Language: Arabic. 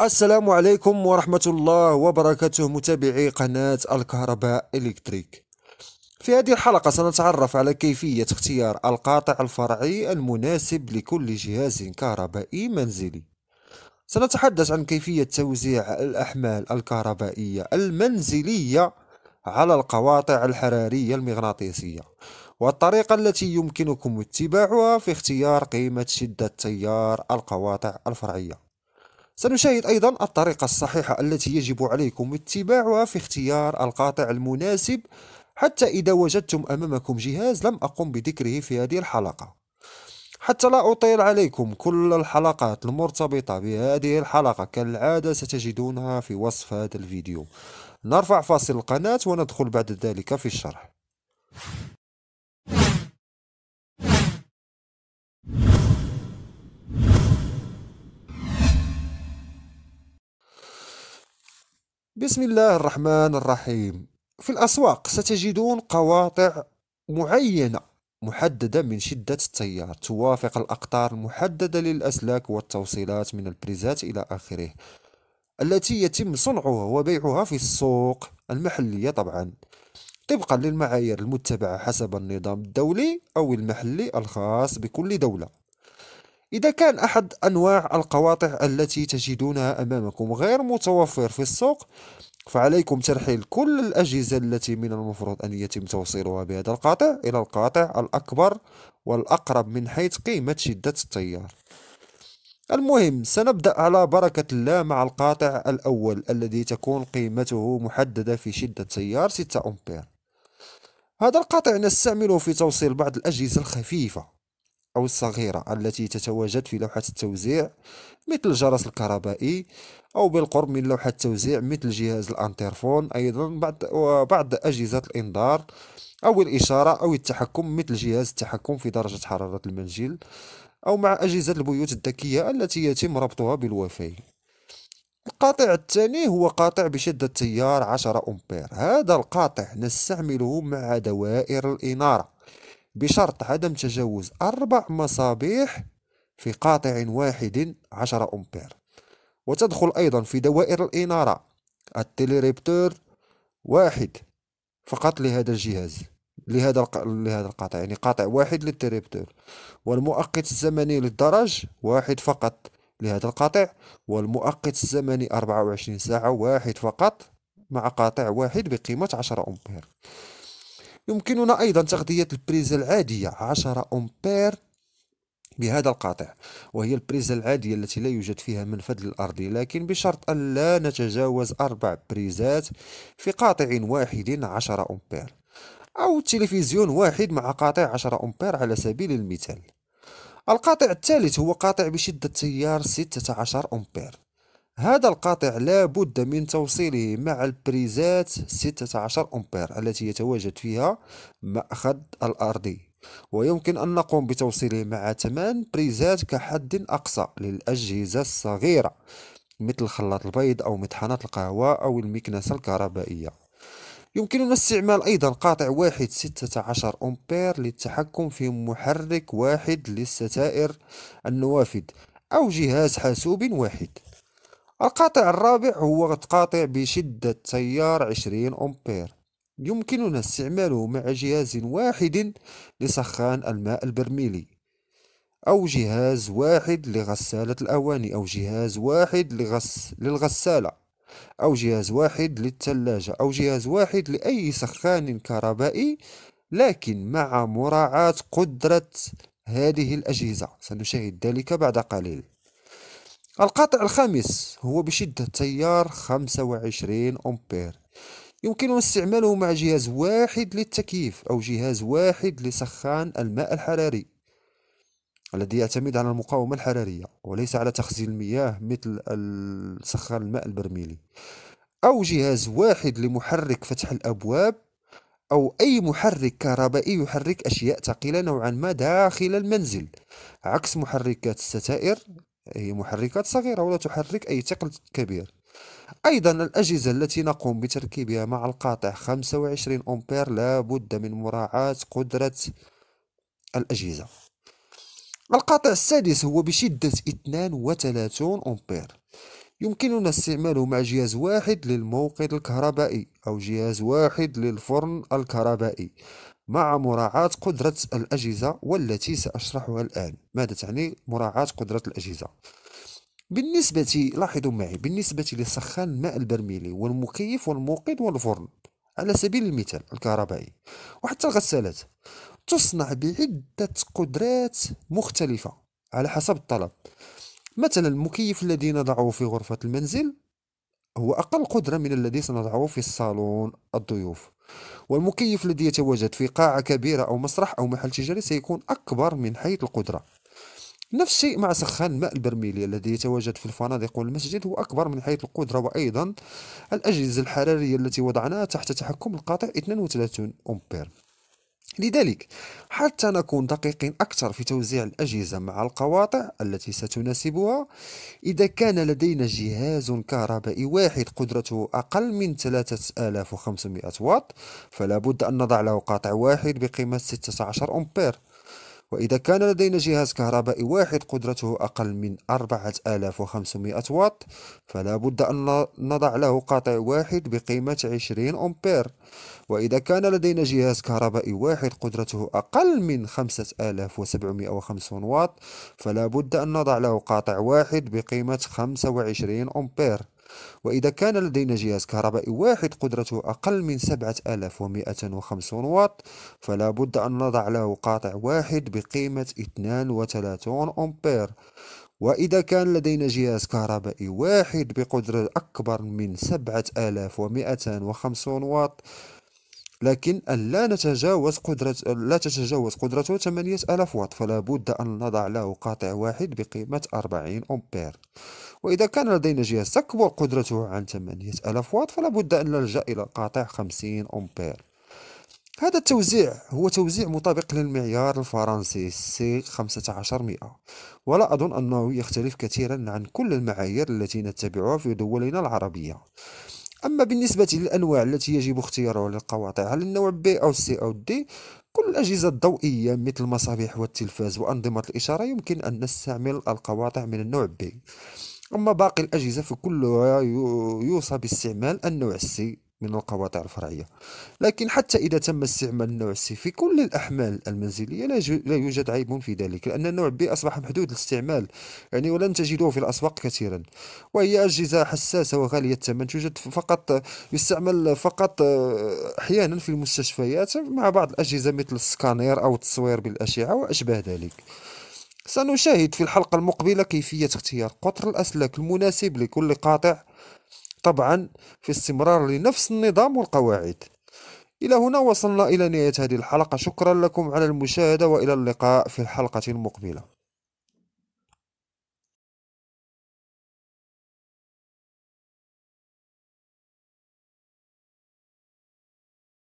السلام عليكم ورحمة الله وبركاته متابعي قناة الكهرباء إلكتريك في هذه الحلقة سنتعرف على كيفية اختيار القاطع الفرعي المناسب لكل جهاز كهربائي منزلي سنتحدث عن كيفية توزيع الأحمال الكهربائية المنزلية على القواطع الحرارية المغناطيسية والطريقة التي يمكنكم اتباعها في اختيار قيمة شدة تيار القواطع الفرعية سنشاهد أيضا الطريقة الصحيحة التي يجب عليكم اتباعها في اختيار القاطع المناسب حتى إذا وجدتم أمامكم جهاز لم أقم بذكره في هذه الحلقة حتى لا أطيل عليكم كل الحلقات المرتبطة بهذه الحلقة كالعادة ستجدونها في وصف هذا الفيديو نرفع فاصل القناة وندخل بعد ذلك في الشرح بسم الله الرحمن الرحيم في الأسواق ستجدون قواطع معينة محددة من شدة التيار توافق الأقطار المحددة للأسلاك والتوصيلات من البريزات إلى آخره التي يتم صنعها وبيعها في السوق المحلية طبعا طبقا للمعايير المتبعة حسب النظام الدولي أو المحلي الخاص بكل دولة إذا كان أحد أنواع القواطع التي تجدونها أمامكم غير متوفر في السوق فعليكم ترحيل كل الأجهزة التي من المفروض أن يتم توصيلها بهذا القاطع إلى القاطع الأكبر والأقرب من حيث قيمة شدة التيار المهم سنبدأ على بركة الله مع القاطع الأول الذي تكون قيمته محددة في شدة تيار 6 أمبير هذا القاطع نستعمله في توصيل بعض الأجهزة الخفيفة أو الصغيرة التي تتواجد في لوحة التوزيع مثل الجرس الكهربائي أو بالقرب من لوحة التوزيع مثل جهاز الأنترفون أيضا بعض وبعض أجهزة الإنذار أو الإشارة أو التحكم مثل جهاز التحكم في درجة حرارة المنزل أو مع أجهزة البيوت الذكية التي يتم ربطها بالواي القاطع الثاني هو قاطع بشدة تيار 10 أمبير هذا القاطع نستعمله مع دوائر الإنارة بشرط عدم تجاوز أربع مصابيح في قاطع واحد عشرة أمبير وتدخل أيضا في دوائر الإنارة التليريبتور واحد فقط لهذا الجهاز لهذا لهذا القاطع يعني قاطع واحد للتريبتور والمؤقت الزمني للدرج واحد فقط لهذا القاطع والمؤقت الزمني 24 ساعة واحد فقط مع قاطع واحد بقيمة 10 أمبير يمكننا أيضا تغذية البريزة العادية 10 أمبير بهذا القاطع وهي البريزة العادية التي لا يوجد فيها منفذ للأرضي لكن بشرط ألا نتجاوز أربع بريزات في قاطع واحد 10 أمبير أو تلفزيون واحد مع قاطع 10 أمبير على سبيل المثال القاطع الثالث هو قاطع بشدة تيار 16 أمبير هذا القاطع لا بد من توصيله مع البريزات 16 أمبير التي يتواجد فيها مأخذ الأرضي ويمكن أن نقوم بتوصيله مع 8 بريزات كحد أقصى للأجهزة الصغيرة مثل الخلاط البيض أو مطحنات القهوة أو المكنسة الكهربائية يمكننا استعمال أيضا قاطع واحد 16 أمبير للتحكم في محرك واحد للستائر النوافذ أو جهاز حاسوب واحد القاطع الرابع هو تقاطع بشدة تيار 20 أمبير يمكننا استعماله مع جهاز واحد لسخان الماء البرميلي أو جهاز واحد لغسالة الأواني أو جهاز واحد لغس... للغسالة أو جهاز واحد للثلاجة أو جهاز واحد لأي سخان كهربائي لكن مع مراعاة قدرة هذه الأجهزة سنشاهد ذلك بعد قليل القطع الخامس هو بشدة تيار 25 أمبير يمكن استعماله مع جهاز واحد للتكييف أو جهاز واحد لسخان الماء الحراري الذي يعتمد على المقاومة الحرارية وليس على تخزين المياه مثل سخان الماء البرميلي أو جهاز واحد لمحرك فتح الأبواب أو أي محرك كهربائي يحرك أشياء ثقيلة نوعا ما داخل المنزل عكس محركات الستائر هي محركات صغيرة ولا تحرك أي ثقل كبير أيضا الأجهزة التي نقوم بتركيبها مع القاطع 25 أمبير لا بد من مراعاة قدرة الأجهزة القاطع السادس هو بشدة 32 أمبير يمكننا استعماله مع جهاز واحد للموقد الكهربائي أو جهاز واحد للفرن الكهربائي مع مراعاة قدرة الأجهزة والتي سأشرحها الآن ماذا تعني مراعاة قدرة الأجهزة بالنسبة لاحظوا معي بالنسبة لسخان الماء البرميلي والمكيف والموقد والفرن على سبيل المثال الكهربائي وحتى الغسالات تصنع بعدة قدرات مختلفة على حسب الطلب مثلا المكيف الذي نضعه في غرفة المنزل هو أقل قدرة من الذي سنضعه في الصالون الضيوف والمكيف الذي يتواجد في قاعة كبيرة أو مسرح أو محل تجاري سيكون أكبر من حيث القدرة نفس الشيء مع سخان الماء البرميلي الذي يتواجد في الفنادق والمسجد هو أكبر من حيث القدرة وأيضا الأجهزة الحرارية التي وضعناها تحت تحكم القاطع 32 أمبير لذلك حتى نكون دقيقين أكثر في توزيع الأجهزة مع القواطع التي ستناسبها إذا كان لدينا جهاز كهربائي واحد قدرته أقل من 3500 واط فلا بد أن نضع له قاطع واحد بقيمة 16 أمبير وإذا كان لدينا جهاز كهربائي واحد قدرته أقل من 4500 واط فلا بد أن نضع له قاطع واحد بقيمة 20 أمبير وإذا كان لدينا جهاز كهربائي واحد قدرته أقل من 5750 واط فلا بد أن نضع له قاطع واحد بقيمة 25 أمبير وإذا كان لدينا جهاز كهربائي واحد قدرته أقل من 7150 واط فلا بد أن نضع له قاطع واحد بقيمة 32 أمبير وإذا كان لدينا جهاز كهربائي واحد بقدرة أكبر من 7150 واط لكن لا نتجاوز قدرة لا تتجاوز قدرته 8000 واط فلا بد أن نضع له قاطع واحد بقيمة 40 أمبير وإذا كان لدينا جهاز تكبر قدرته عن 8000 واط فلا بد أن نلجأ إلى قاطع 50 أمبير هذا التوزيع هو توزيع مطابق للمعيار الفرنسي سي 1500 ولا أظن أنه يختلف كثيرا عن كل المعايير التي نتبعها في دولنا العربية أما بالنسبة للأنواع التي يجب اختيارها للقواطع هل النوع بي أو سي أو دي كل الأجهزة الضوئية مثل المصابيح والتلفاز وأنظمة الإشارة يمكن أن نستعمل القواطع من النوع بي أما باقي الأجهزة فكلها يوصى باستعمال النوع سي من القواطع الفرعية لكن حتى إذا تم استعمال النوع سي في كل الأحمال المنزلية لا, لا يوجد عيب في ذلك لأن النوع بي أصبح محدود الاستعمال يعني ولن تجده في الأسواق كثيرا وهي أجهزة حساسة وغالية الثمن توجد فقط يستعمل فقط أحيانا في المستشفيات مع بعض الأجهزة مثل السكانير أو التصوير بالأشعة وأشبه ذلك سنشاهد في الحلقة المقبلة كيفية اختيار قطر الأسلاك المناسب لكل قاطع طبعا في استمرار لنفس النظام والقواعد إلى هنا وصلنا إلى نهاية هذه الحلقة شكرا لكم على المشاهدة وإلى اللقاء في الحلقة المقبلة